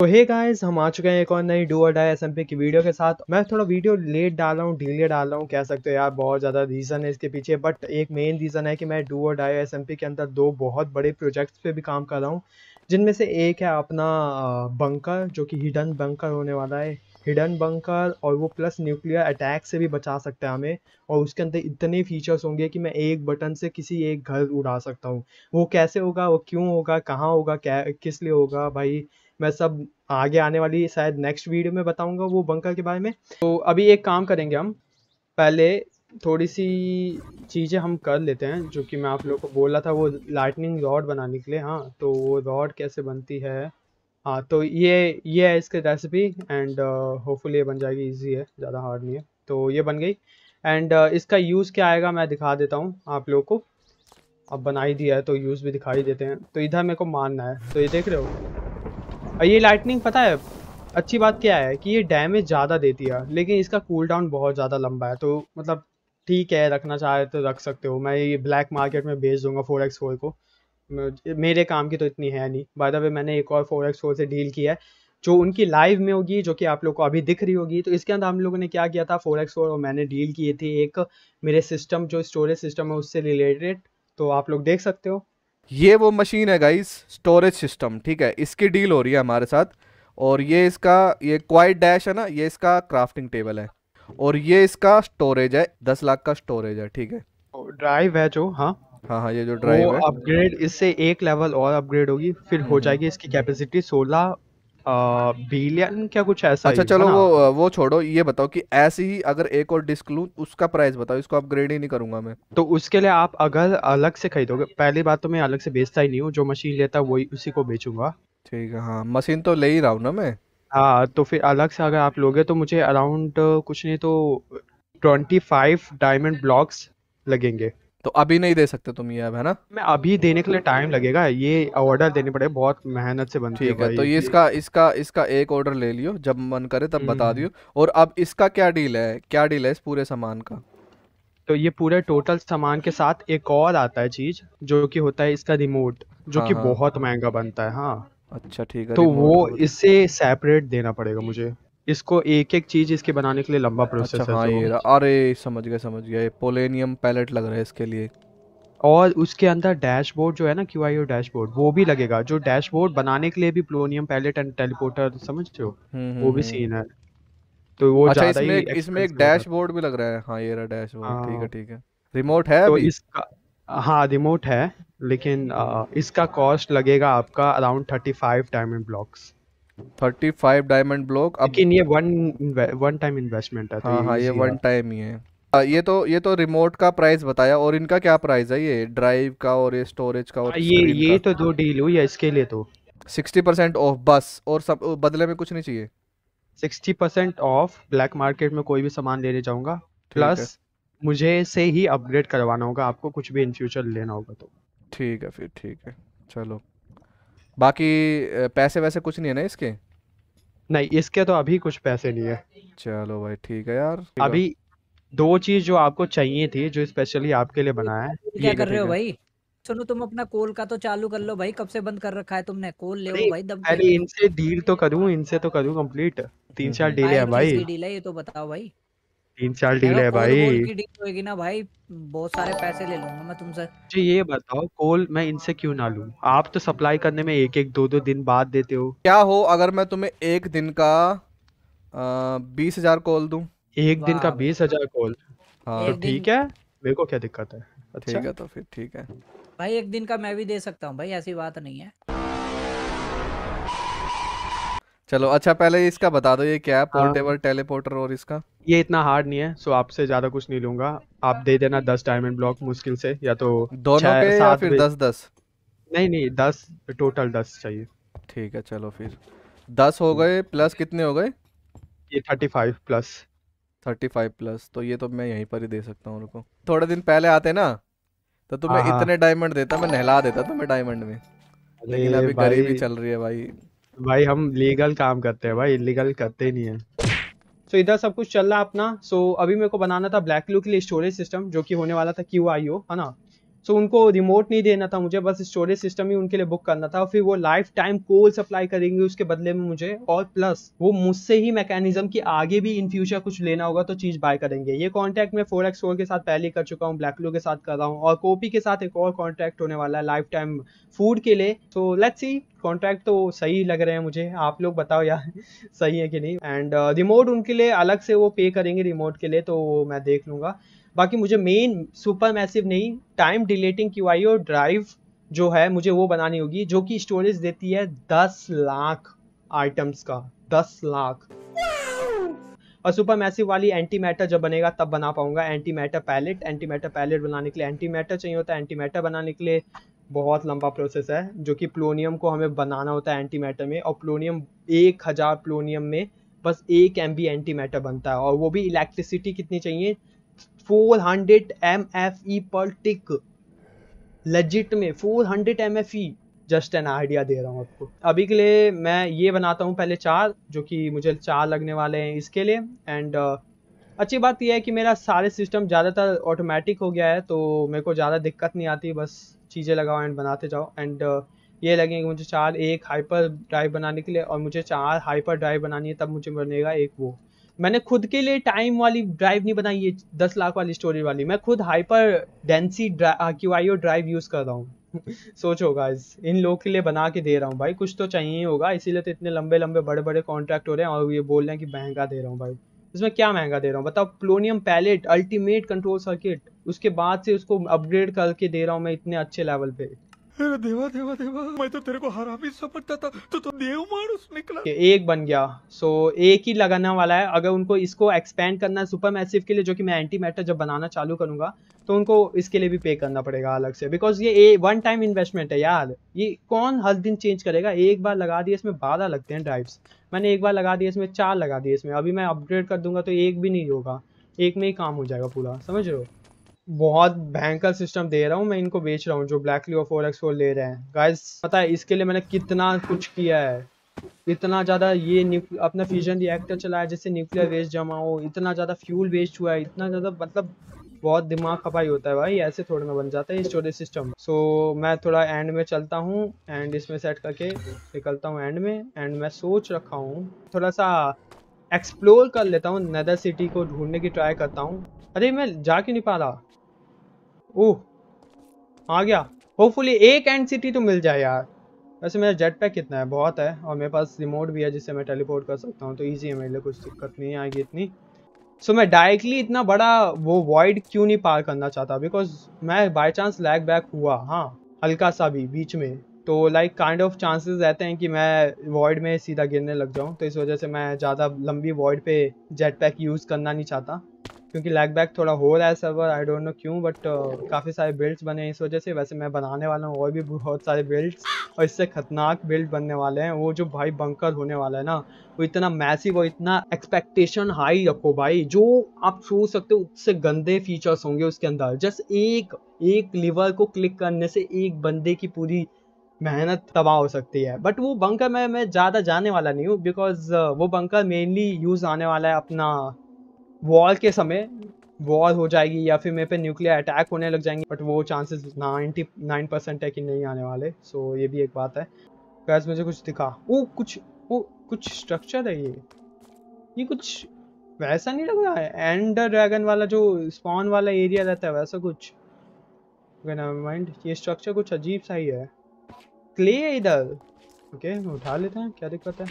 तो hey guys हम आ चुके हैं एक और नई डू और डाई एस की वीडियो के साथ मैं थोड़ा वीडियो लेट डाल रहा हूँ ढीले डाल रहा हूँ कह सकते हो यार बहुत ज़्यादा रीज़न है इसके पीछे बट एक मेन रीज़न है कि मैं डू और डाई एस के अंदर दो बहुत बड़े प्रोजेक्ट्स पे भी काम कर रहा हूँ जिनमें से एक है अपना बंकर जो कि हिडन बंकर होने वाला है हिडन बंकर और वो प्लस न्यूक्लियर अटैक से भी बचा सकता है हमें और उसके अंदर इतने फीचर्स होंगे कि मैं एक बटन से किसी एक घर उड़ा सकता हूँ वो कैसे होगा वो क्यों होगा कहाँ होगा क्या किस लिए होगा भाई मैं सब आगे आने वाली शायद नेक्स्ट वीडियो में बताऊंगा वो बंकर के बारे में तो अभी एक काम करेंगे हम पहले थोड़ी सी चीज़ें हम कर लेते हैं जो कि मैं आप लोगों को बोला था वो लाइटनिंग रॉड बनाने के लिए हाँ तो वो रॉड कैसे बनती है हाँ तो ये ये है इसकी रेसिपी एंड होपफुली ये बन जाएगी इजी है ज़्यादा हार्ड नहीं है तो ये बन गई एंड uh, इसका यूज़ क्या आएगा मैं दिखा देता हूँ आप लोगों को अब बना ही दिया है तो यूज़ भी दिखाई देते हैं तो इधर मेरे को मानना है तो ये देख रहे हो और ये लाइटनिंग पता है अच्छी बात क्या है कि ये डैमेज ज़्यादा देती है लेकिन इसका कूल डाउन बहुत ज़्यादा लंबा है तो मतलब ठीक है रखना चाहे तो रख सकते हो मैं ये ब्लैक मार्केट में भेज दूंगा फोर एक्स फोर को मेरे काम की तो इतनी है नहीं बाय द वे मैंने एक और फोर एक्स फोर से डील किया है जो उनकी लाइव में होगी जो कि आप लोग को अभी दिख रही होगी तो इसके अंदर हम लोगों ने क्या किया था फोर एक्स फोर और मैंने डील की थी एक मेरे सिस्टम जो स्टोरेज सिस्टम है उससे रिलेटेड तो आप लोग देख सकते हो ये वो मशीन है गाइस स्टोरेज सिस्टम ठीक है इसकी डील हो रही है हमारे साथ और ये इसका ये क्वाइट डैश है ना ये इसका क्राफ्टिंग टेबल है और ये इसका स्टोरेज है दस लाख का स्टोरेज है ठीक है ड्राइव है जो हाँ हाँ हाँ ये जो ड्राइव है अपग्रेड इससे एक लेवल और अपग्रेड होगी फिर हो हम्म, हम्म। जाएगी इसकी कैपेसिटी सोलह बिलियन क्या कुछ ऐसा अच्छा चलो वो वो छोड़ो ये बताओ कि ऐसे ही अगर एक और डिस्क लूँ उसका प्राइस बताओ इसको अपग्रेड ही नहीं करूंगा मैं तो उसके लिए आप अगर अलग से खरीदोगे पहली बात तो मैं अलग से बेचता ही नहीं हूँ जो मशीन लेता है वही उसी को बेचूंगा ठीक है हाँ मशीन तो ले ही रहा हूँ ना मैं हाँ तो फिर अलग से अगर आप लोगे तो मुझे अराउंड कुछ नहीं तो ट्वेंटी फाइव डायमंड ब्लॉक्स लगेंगे तो अभी नहीं दे सकते तुम ये अब है ना मैं अभी देने के लिए टाइम लगेगा ये ऑर्डर देने पड़े बहुत मेहनत से बनती ठीक है तो ये इसका इसका इसका एक ऑर्डर ले लियो जब मन करे तब बता हम्म। दियो और अब इसका क्या डील है क्या डील है इस पूरे सामान का तो ये पूरे टोटल सामान के साथ एक और आता है चीज जो कि होता है इसका रिमोट जो हाँ, कि हाँ। बहुत महंगा बनता है हाँ अच्छा ठीक है तो वो इसे सेपरेट देना पड़ेगा मुझे इसको एक एक चीज इसके बनाने के लिए लंबा प्रोसेस अच्छा, है हाँ ये अरे समझ गए समझ गए पोलेनियम पैलेट लग रहा है इसके लिए और उसके अंदर डैशबोर्ड जो है ना क्यू डैशबोर्ड वो भी लगेगा जो डैशबोर्ड बनाने के लिए भी पोलोनियम पैलेट एंड टेलीपोर्टर समझ रहे हो हम्म, हम्म, वो भी सीन हम्म। है तो वो अच्छा, इसमें इसमें एक डैशबोर्ड भी लग रहा है हाँ ये रहा डैशबोर्ड ठीक है हाँ। ठीक है रिमोट है तो इसका हाँ रिमोट है लेकिन इसका कॉस्ट लगेगा आपका around thirty five diamond blocks thirty diamond block अब लेकिन ये वन वन टाइम इन्वेस्टमेंट है हाँ हाँ ये वन टाइम ही है ये तो ये तो रिमोट का प्राइस बताया और इनका क्या प्राइस है ये ड्राइव का और ये स्टोरेज का और हाँ, ये ये तो दो डील हुई है इसके लिए तो सिक्सटी परसेंट ऑफ बस और सब बदले में कुछ नहीं चाहिए sixty percent off black market में कोई भी सामान लेने जाऊंगा प्लस मुझे से ही अपग्रेड करवाना होगा आपको कुछ भी इन फ्यूचर लेना होगा तो ठीक है फिर ठीक है चलो बाकी पैसे वैसे कुछ नहीं है ना इसके नहीं इसके तो अभी कुछ पैसे नहीं है चलो भाई ठीक है यार अभी दो चीज जो आपको चाहिए थी जो स्पेशली आपके लिए बनाया है क्या कर रहे हो भाई सुनो तुम अपना कोल का तो चालू कर लो भाई कब से बंद कर रखा है तुमने कोल ले भाई दम अरे इनसे डील तो करूं इनसे तो करूं कंप्लीट तीन हम्म, चार डील हम्म। है भाई डील है ये तो बताओ भाई तीन चार डील है भाई की डील होगी ना भाई बहुत सारे पैसे ले लूंगा मैं तुमसे जी ये बताओ कोल मैं इनसे क्यों ना लूं आप तो सप्लाई करने में एक एक दो दो दिन बाद देते हो क्या हो अगर मैं तुम्हें एक दिन का बीस हजार कॉल दू एक दिन का बीस हजार कॉल हाँ तो ठीक है मेरे को क्या दिक्कत है अच्छा। ठीक है तो फिर ठीक है भाई एक दिन का मैं भी दे सकता हूँ भाई ऐसी बात नहीं है चलो अच्छा पहले इसका बता दो ये क्या है हाँ। पोर्टेबल टेलीपोर्टर और इसका ये इतना हार्ड नहीं है सो आपसे ज्यादा कुछ नहीं लूंगा आप दे देना दस डायमंड ब्लॉक मुश्किल से या तो दोनों के या फिर दस दस नहीं नहीं दस टोटल दस चाहिए ठीक है चलो फिर दस हो गए प्लस कितने हो गए ये thirty five plus thirty five plus तो ये तो मैं यहीं पर ही दे सकता हूँ उनको थोड़े दिन पहले आते ना तो तुम्हें हाँ, हाँ। इतने डायमंड देता मैं नहला देता तुम्हें डायमंड में लेकिन अभी गरीबी चल रही है भाई भाई हम लीगल काम करते हैं भाई इलीगल करते नहीं है तो इधर सब कुछ चल रहा है अपना सो so, अभी मेरे को बनाना था ब्लैक ब्लू के लिए स्टोरेज सिस्टम जो कि होने वाला था क्यू आई ओ है ना सो so, उनको रिमोट नहीं देना था मुझे बस स्टोरेज सिस्टम ही उनके लिए बुक करना था और फिर वो लाइफ टाइम कोल सप्लाई करेंगे उसके बदले में मुझे और प्लस वो मुझसे ही मैकेनिज्म की आगे भी इन फ्यूचर कुछ लेना होगा तो चीज बाय करेंगे ये कॉन्टैक्ट मैं फोर एक्स फोर के साथ पहले कर चुका हूँ ब्लैक ब्लू के साथ कर रहा हूँ और कॉपी के साथ एक और कॉन्टैक्ट होने वाला है लाइफ टाइम फूड के लिए सो लेट्स सी कॉन्ट्रैक्ट तो सही लग रहे हैं मुझे आप लोग बताओ यार सही है कि नहीं एंड रिमोट uh, उनके लिए अलग से वो पे करेंगे रिमोट के लिए तो मैं देख लूँगा बाकी मुझे मेन सुपर मैसिव नहीं टाइम डिलेटिंग क्यू आई और ड्राइव जो है मुझे वो बनानी होगी जो कि स्टोरेज देती है दस लाख आइटम्स का दस लाख और सुपर मैसिव वाली एंटी मैटर जब बनेगा तब बना पाऊंगा antimatter pellet antimatter pellet बनाने के लिए एंटी मैटर चाहिए होता है एंटी मैटर बनाने के लिए बहुत लंबा प्रोसेस है जो कि प्लोनियम को हमें बनाना होता है एंटी मैटर में और प्लोनियम एक हज़ार प्लोनियम में बस एक एम बी एंटी मैटर बनता है और वो भी इलेक्ट्रिसिटी कितनी चाहिए four hundred M F E per tick लजिट में four hundred M F E just an idea दे रहा हूँ आपको अभी के लिए मैं ये बनाता हूँ पहले चार जो कि मुझे चार लगने वाले हैं इसके लिए एंड uh, अच्छी बात यह है कि मेरा सारे सिस्टम ज़्यादातर ऑटोमेटिक हो गया है तो मेरे को ज़्यादा दिक्कत नहीं आती बस चीज़ें लगाओ एंड बनाते जाओ एंड ये लगेंगे कि मुझे चार एक हाइपर ड्राइव बनाने के लिए और मुझे चार हाइपर ड्राइव बनानी है तब मुझे बनेगा एक वो मैंने खुद के लिए टाइम वाली ड्राइव नहीं बनाई ये दस लाख वाली स्टोरी वाली मैं खुद hyper density Q I O drive use कर रहा हूँ सोचो गाइस इन लोग के लिए बना के दे रहा हूँ भाई कुछ तो चाहिए होगा इसीलिए तो इतने लंबे लंबे बड़े बड़े कॉन्ट्रैक्ट हो रहे हैं और ये बोल रहे हैं कि महंगा दे रहा हूँ भाई इसमें क्या महंगा दे रहा हूँ बताओ polonium pellet ultimate control circuit उसके बाद से उसको अपग्रेड करके दे रहा हूँ मैं इतने अच्छे लेवल पे अरे देवा देवा देवा मैं तो तेरे को भी समझता था तो तो देव मानुस निकला एक बन गया सो एक ही लगाने वाला है अगर उनको इसको एक्सपेंड करना है सुपर मैसिव के लिए जो कि मैं एंटी मैटर जब बनाना चालू करूंगा तो उनको इसके लिए भी पे करना पड़ेगा अलग से बिकॉज ये वन टाइम इन्वेस्टमेंट है यार ये कौन हर दिन चेंज करेगा एक बार लगा दिए इसमें बारह लगते हैं ड्राइव्स मैंने एक बार लगा दिए इसमें चार लगा दिए इसमें अभी मैं अपग्रेड कर दूंगा तो एक भी नहीं होगा एक में ही काम हो जाएगा पूरा समझ रहे हो बहुत भयंकर सिस्टम दे रहा हूँ मैं इनको बेच रहा हूँ जो black leo four x four ले रहे हैं गाइस पता है इसके लिए मैंने कितना कुछ किया है इतना ज़्यादा ये अपना फ्यूजन रिएक्टर चलाया जिससे न्यूक्लियर वेस्ट जमा हो इतना ज़्यादा फ्यूल वेस्ट हुआ है इतना ज़्यादा मतलब बहुत दिमाग खपाई होता है भाई ऐसे थोड़ा ना बन जाता है स्टोरेज सिस्टम सो so, मैं थोड़ा एंड में चलता हूँ एंड इसमें सेट करके निकलता हूँ एंड में एंड मैं सोच रखा हूँ थोड़ा सा एक्सप्लोर कर लेता हूँ नदर सिटी को ढूंढने की ट्राई करता हूँ अरे मैं जा क्यों नहीं पा रहा ओह आ गया होपफुली एक एंड सिटी तो मिल जाए यार वैसे मेरा जेट पैक कितना है बहुत है और मेरे पास रिमोट भी है जिससे मैं टेलीपोर्ट कर सकता हूँ तो ईजी है मेरे लिए कुछ दिक्कत नहीं आएगी इतनी सो so, मैं डायरेक्टली इतना बड़ा वो वॉइड क्यों नहीं पार करना चाहता बिकॉज मैं बाय चांस लैग बैक हुआ हाँ हल्का सा भी बीच में तो लाइक काइंड ऑफ चांसेस रहते हैं कि मैं वॉइड में सीधा गिरने लग जाऊँ तो इस वजह से मैं ज़्यादा लंबी वॉइड पे जेट पैक यूज़ करना नहीं चाहता क्योंकि लैग बैक थोड़ा हो रहा है सर्वर आई डोंट नो क्यों बट uh, काफ़ी सारे बिल्ड्स बने हैं इस वजह से वैसे मैं बनाने वाला हूँ और भी बहुत सारे बिल्ड्स और इससे खतरनाक बिल्ड बनने वाले हैं वो जो भाई बंकर होने वाला है ना वो इतना मैसिव और इतना एक्सपेक्टेशन हाई रखो भाई जो आप सोच सकते हो उससे गंदे फीचर्स होंगे उसके अंदर जस्ट एक एक लीवर को क्लिक करने से एक बंदे की पूरी मेहनत तबाह हो सकती है बट वो बंकर में मैं ज़्यादा जाने वाला नहीं हूँ बिकॉज uh, वो बंकर मेनली यूज़ आने वाला है अपना वॉर के समय वॉर हो जाएगी या फिर मेरे पे न्यूक्लियर अटैक होने लग जाएंगे बट वो चांसेस नाइन्टी नाइन परसेंट है कि नहीं आने वाले सो so, ये भी एक बात है गैस मुझे कुछ दिखा वो कुछ वो कुछ स्ट्रक्चर है ये ये कुछ वैसा नहीं लग रहा है एंड ड्रैगन वाला जो स्पॉन वाला एरिया रहता है वैसा कुछ माइंड ये स्ट्रक्चर कुछ अजीब सा ही है क्ले है इधर ओके उठा लेते हैं क्या दिक्कत है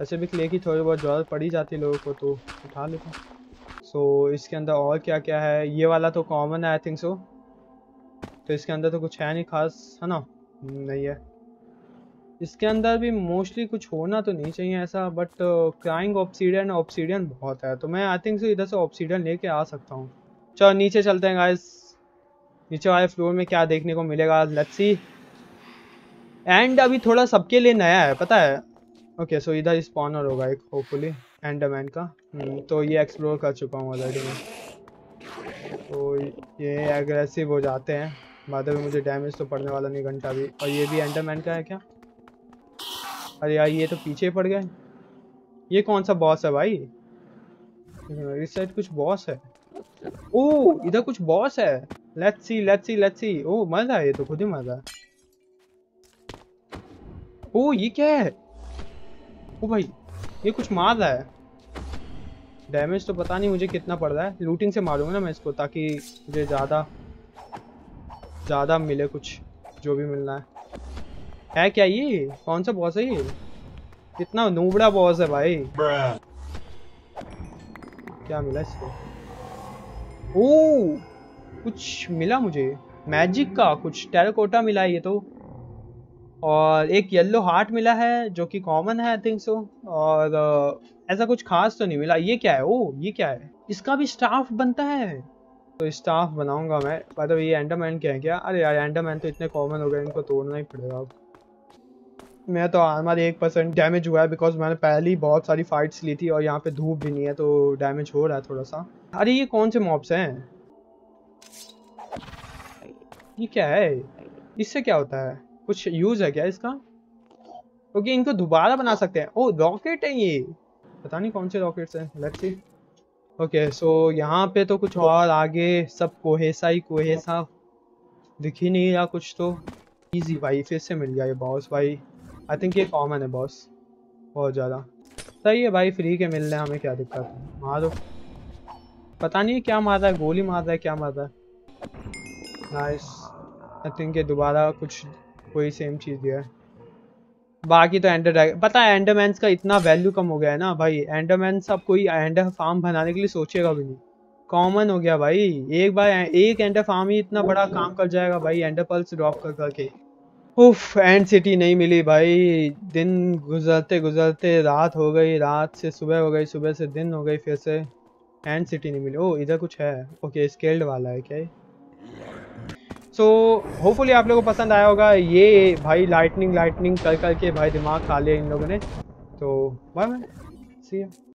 वैसे भी क्ले की थोड़ी बहुत जरूरत पड़ी जाती है लोगों को तो उठा लेते हैं सो so, इसके अंदर और क्या क्या है ये वाला तो कॉमन है आई थिंक सो तो इसके अंदर तो कुछ है नहीं खास है ना हम्म, नहीं है इसके अंदर भी मोस्टली कुछ होना तो नहीं चाहिए ऐसा बट क्राइंग ऑप्सीडियन ऑप्सीडियन बहुत है तो मैं आई थिंक सो इधर से ऑप्सीडियन लेके आ सकता हूँ चलो नीचे चलते हैं गाइस नीचे वाले फ्लोर में क्या देखने को मिलेगा लेट्स सी एंड अभी थोड़ा सबके लिए नया है पता है ओके सो इधर स्पॉनर होगा एक होपफुली एंडरमैन का हम्म, तो ये एक्सप्लोर कर चुका हूँ ऑलरेडी मैं तो ये एग्रेसिव हो जाते हैं बाद में मुझे डैमेज तो पड़ने वाला नहीं घंटा भी और ये भी एंडरमैन का है क्या अरे यार ये तो पीछे पड़ गए ये कौन सा बॉस है भाई हम्म, इस साइड कुछ बॉस है ओ इधर कुछ बॉस है let's see let's see let's see oh मजा है ये तो खुद ही मजा है ओ ये क्या है ओ भाई ये कुछ मार रहा है डैमेज तो पता नहीं मुझे कितना पड़ रहा है लूटिंग से मारूंगा ना मैं इसको ताकि मुझे ज़्यादा ज़्यादा मिले कुछ जो भी मिलना है है क्या ये कौन सा बॉस है ये कितना नूबड़ा बॉस है भाई क्या मिला इसको ओ कुछ मिला मुझे मैजिक का कुछ टेराकोटा मिला ये तो और एक येलो हार्ट मिला है जो कि कॉमन है आई थिंक सो और uh, ऐसा कुछ खास तो नहीं मिला ये क्या है ओ ये क्या है इसका भी स्टाफ बनता है तो स्टाफ बनाऊंगा मैं मतलब ये एंडरमैन क्या है क्या अरे यार एंडरमैन तो इतने कॉमन हो गए इनको तोड़ना ही पड़ेगा अब मेरा तो आर्मर एक परसेंट डैमेज हुआ है बिकॉज मैंने पहले ही बहुत सारी फाइट्स ली थी और यहाँ पे धूप भी नहीं है तो डैमेज हो रहा है थोड़ा सा अरे ये कौन से मॉब्स हैं ये क्या है इससे क्या होता है कुछ यूज है क्या इसका क्योंकि तो इनको दोबारा बना सकते हैं ओ रॉकेट है ये पता नहीं कौन से रॉकेट हैं लेट्स सी ओके सो यहाँ पे तो कुछ और आगे सब कोहेसा ही कोहेसा दिख ही नहीं रहा कुछ तो इजी भाई फिर से मिल गया ये बॉस भाई आई थिंक ये कॉमन है बॉस बहुत ज़्यादा सही है भाई फ्री के मिल रहे हैं हमें क्या दिक्कत है मारो पता नहीं क्या मार रहा है गोली मार रहा है क्या मार रहा है नाइस आई थिंक ये दोबारा कुछ वही सेम चीज़ दिया है बाकी तो एंडर ड्रैगन पता है एंडरमैन का इतना वैल्यू कम हो गया है ना भाई एंडरमैन अब कोई एंडर फार्म बनाने के लिए सोचेगा भी नहीं कॉमन हो गया भाई एक बार एक एंडर फार्म ही इतना बड़ा काम कर जाएगा भाई एंडर पल्स ड्रॉप कर करके उफ एंड सिटी नहीं मिली भाई दिन गुजरते गुजरते रात हो गई रात से सुबह हो गई सुबह से दिन हो गई फिर से एंड सिटी नहीं मिली ओ इधर कुछ है ओके स्केल्ड वाला है क्या सो so, होपफुली आप लोगों को पसंद आया होगा ये भाई लाइटनिंग लाइटनिंग कर के भाई दिमाग खा लिया इन लोगों ने तो बाय बाय सी यू